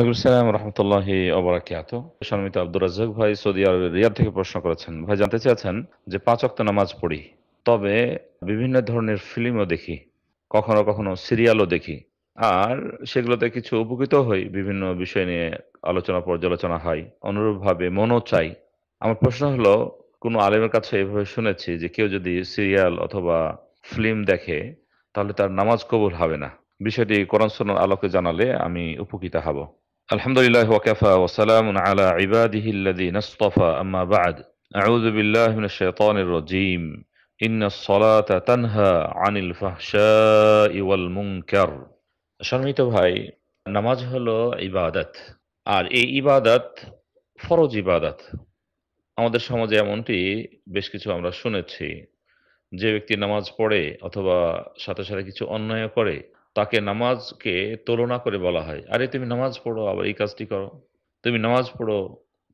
আসসালাম রহমতুল্লাহ অবরাকিয়াত সম্মিত আব্দুর রাজ্জাক ভাই সৌদি আরবের রিয়াদ থেকে প্রশ্ন করেছেন ভাই জানতে চেয়েছেন যে পাঁচ অক্ত নামাজ পড়ি তবে বিভিন্ন ধরনের ফিল্মও দেখি কখনো কখনো সিরিয়ালও দেখি আর সেগুলোতে কিছু উপকৃত হই বিভিন্ন বিষয় নিয়ে আলোচনা পর্যালোচনা হয় অনুরূপভাবে মনও চাই আমার প্রশ্ন হলো কোনো আলেমের কাছে এভাবে শুনেছি যে কেউ যদি সিরিয়াল অথবা ফিল্ম দেখে তাহলে তার নামাজ কবুল হবে না বিষয়টি করণ সোনার আলোকে জানালে আমি উপকৃত হব الحمد لله وكفى وسلام على عباده الذين اصطفى أما بعد أعوذ بالله من الشيطان الرجيم إن الصلاة تنهى عن الفحشاء والمنكر সম্মিত ভাই নামাজ হলো ইবাদত আর এই ইবাদত ফরজ ইবাদত আমাদের সমাজে এমনটি বেশ কিছু আমরা শুনেছি যে ব্যক্তি নামাজ পড়ে অথবা সাথে সাথে কিছু অন্যায় করে তাকে নামাজকে তুলনা করে বলা হয় আরে তুমি নামাজ পড়ো আবার এই কাজটি করো তুমি নামাজ পড়ো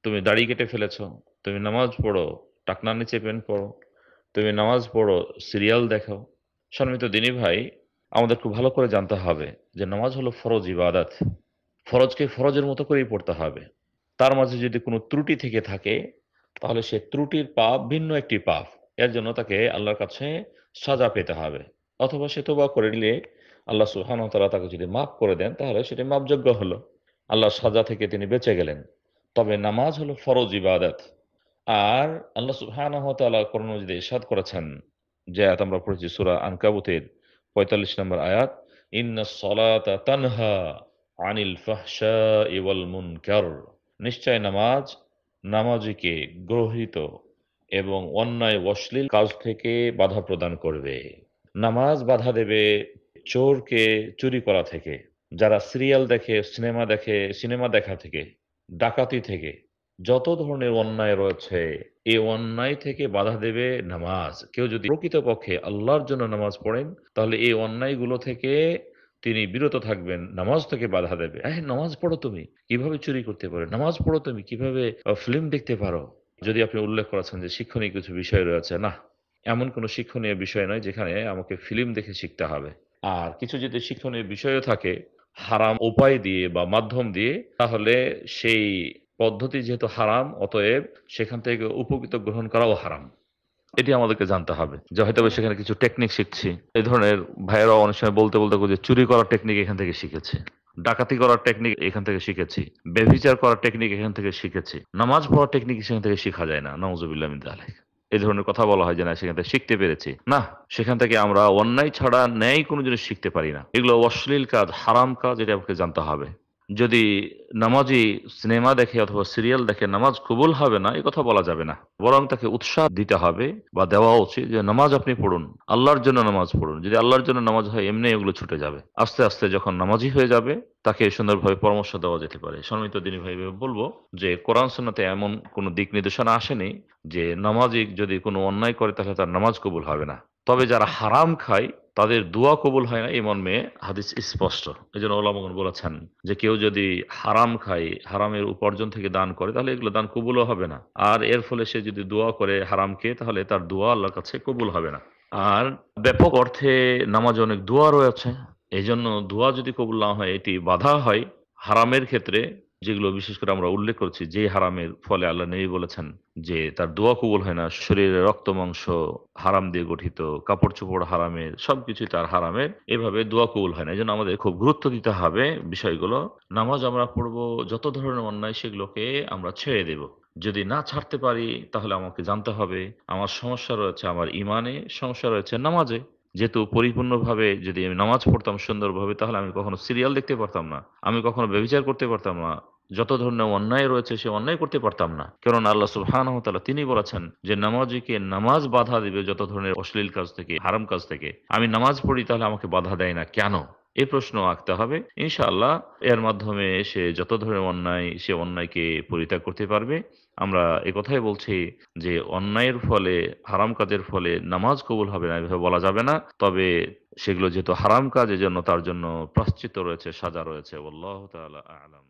তুমি দাড়ি কেটে ফেলেছ তুমি নামাজ পড়ো টাকনার নিচে প্যান্ট পড়ো তুমি নামাজ পড়ো সিরিয়াল দেখো সম্মিত দিনী ভাই আমাদের খুব ভালো করে জানতে হবে যে নামাজ হলো ফরজ ইবাদাত ফরজকে ফরজের মতো করেই পড়তে হবে তার মাঝে যদি কোনো ত্রুটি থেকে থাকে তাহলে সে ত্রুটির পাপ ভিন্ন একটি পাপ এর জন্য তাকে আল্লাহর কাছে সাজা পেতে হবে অথবা সে তোবা করে নিলে আল্লাহ সুহান তালা তাকে যদি মাফ করে দেন তাহলে সেটি মাপযোগ্য হলো আল্লাহ সাজা থেকে তিনি বেঁচে গেলেন তবে নামাজ হলো ফরজ ইবাদত আর আল্লাহ সুহান তালা করণ যদি ইসাদ করেছেন যে আয়াত আমরা পড়েছি সুরা আনকাবুতের পঁয়তাল্লিশ নম্বর আয়াত ইন্না সলাতা তানহা আনিল ফাহসা ইওয়াল মুনকার নিশ্চয় নামাজ নামাজিকে গ্রহীত এবং অন্যায় অশ্লীল কাজ থেকে বাধা প্রদান করবে নামাজ বাধা দেবে চোরকে চুরি করা থেকে যারা সিরিয়াল দেখে সিনেমা দেখে সিনেমা দেখা থেকে ডাকাতি থেকে যত ধরনের অন্যায় রয়েছে এই অন্যায় থেকে বাধা দেবে নামাজ কেউ যদি প্রকৃতপক্ষে আল্লাহর জন্য নামাজ পড়েন তাহলে এই অন্যায়গুলো থেকে তিনি বিরত থাকবেন নামাজ থেকে বাধা দেবে হ্যাঁ নামাজ পড়ো তুমি কিভাবে চুরি করতে পারো নামাজ পড়ো তুমি কিভাবে ফিল্ম দেখতে পারো যদি আপনি উল্লেখ করেছেন যে শিক্ষণীয় কিছু বিষয় রয়েছে না এমন কোনো শিক্ষণীয় বিষয় নয় যেখানে আমাকে ফিল্ম দেখে শিখতে হবে আর কিছু যদি শিক্ষণীয় বিষয় থাকে হারাম উপায় দিয়ে বা মাধ্যম দিয়ে তাহলে সেই পদ্ধতি যেহেতু হারাম অতএব সেখান থেকে উপকৃত গ্রহণ করাও হারাম এটি আমাদেরকে জানতে হবে যে হয়তো সেখানে কিছু টেকনিক শিখছি এই ধরনের ভাইয়েরাও অনেক সময় বলতে বলতে যে চুরি করার টেকনিক এখান থেকে শিখেছে ডাকাতি করার টেকনিক এখান থেকে শিখেছি বেভিচার করার টেকনিক এখান থেকে শিখেছি নামাজ পড়ার টেকনিক সেখান থেকে শেখা যায় না নওয়াজ আলাইক এ ধরনের কথা বলা হয় যে না সেখান থেকে শিখতে পেরেছি না সেখান থেকে আমরা অন্যায় ছাড়া ন্যায় কোনো জিনিস শিখতে পারি না এগুলো অশ্লীল কাজ হারাম কাজ এটা আমাকে জানতে হবে যদি নামাজি সিনেমা দেখে অথবা সিরিয়াল দেখে নামাজ কবুল হবে না এ কথা বলা যাবে না বরং তাকে উৎসাহ দিতে হবে বা দেওয়া উচিত যে নামাজ আপনি পড়ুন আল্লাহর জন্য নামাজ পড়ুন যদি আল্লাহর জন্য নামাজ হয় এমনি এগুলো ছুটে যাবে আস্তে আস্তে যখন নামাজি হয়ে যাবে তাকে সুন্দরভাবে পরামর্শ দেওয়া যেতে পারে সম্মিলিত দিন ভাই বলবো যে কোরআন সোনাতে এমন কোনো দিক নির্দেশনা আসেনি যে নামাজিক যদি কোনো অন্যায় করে তাহলে তার নামাজ কবুল হবে না তবে যারা হারাম খায় তাদের দোয়া কবুল হয় না এই মেয়ে হাদিস স্পষ্ট এই জন্য ওলামগন বলেছেন যে কেউ যদি হারাম খায় হারামের উপার্জন থেকে দান করে তাহলে এগুলো দান কবুলও হবে না আর এর ফলে সে যদি দোয়া করে হারাম খেয়ে তাহলে তার দোয়া আল্লাহর কাছে কবুল হবে না আর ব্যাপক অর্থে নামাজ অনেক দোয়া রয়েছে এজন্য দোয়া যদি কবুল না হয় এটি বাধা হয় হারামের ক্ষেত্রে যেগুলো বিশেষ করে আমরা উল্লেখ করছি যে হারামের ফলে আল্লাহ নেই বলেছেন যে তার দোয়া কবুল হয় না শরীরে রক্ত মাংস হারাম দিয়ে গঠিত কাপড় চোপড় হারামের সবকিছু তার হারামের এভাবে দোয়া কবুল হয় না এই আমাদের খুব গুরুত্ব দিতে হবে বিষয়গুলো নামাজ আমরা পড়ব যত ধরনের অন্যায় সেগুলোকে আমরা ছেড়ে দেব যদি না ছাড়তে পারি তাহলে আমাকে জানতে হবে আমার সমস্যা রয়েছে আমার ইমানে সমস্যা রয়েছে নামাজে যেহেতু পরিপূর্ণভাবে যদি আমি নামাজ পড়তাম সুন্দরভাবে তাহলে আমি কখনো সিরিয়াল দেখতে পারতাম না আমি কখনো ব্যবচার করতে পারতাম না যত ধরনের অন্যায় রয়েছে সে অন্যায় করতে পারতাম না কারণ আল্লাহ সুবহান তিনি বলেছেন যে নামাজিকে নামাজ বাধা দিবে যত ধরনের অশ্লীল কাজ থেকে হারাম কাজ থেকে আমি নামাজ পড়ি তাহলে আমাকে বাধা দেয় না কেন এই প্রশ্ন আঁকতে হবে ইনশাআল্লাহ এর মাধ্যমে সে যত ধরনের অন্যায় সে অন্যায়কে পরিত্যাগ করতে পারবে আমরা কথাই বলছি যে অন্যায়ের ফলে হারাম কাজের ফলে নামাজ কবুল হবে না এভাবে বলা যাবে না তবে সেগুলো যেহেতু হারাম কাজের জন্য তার জন্য প্রাশ্চিত রয়েছে সাজা রয়েছে আলম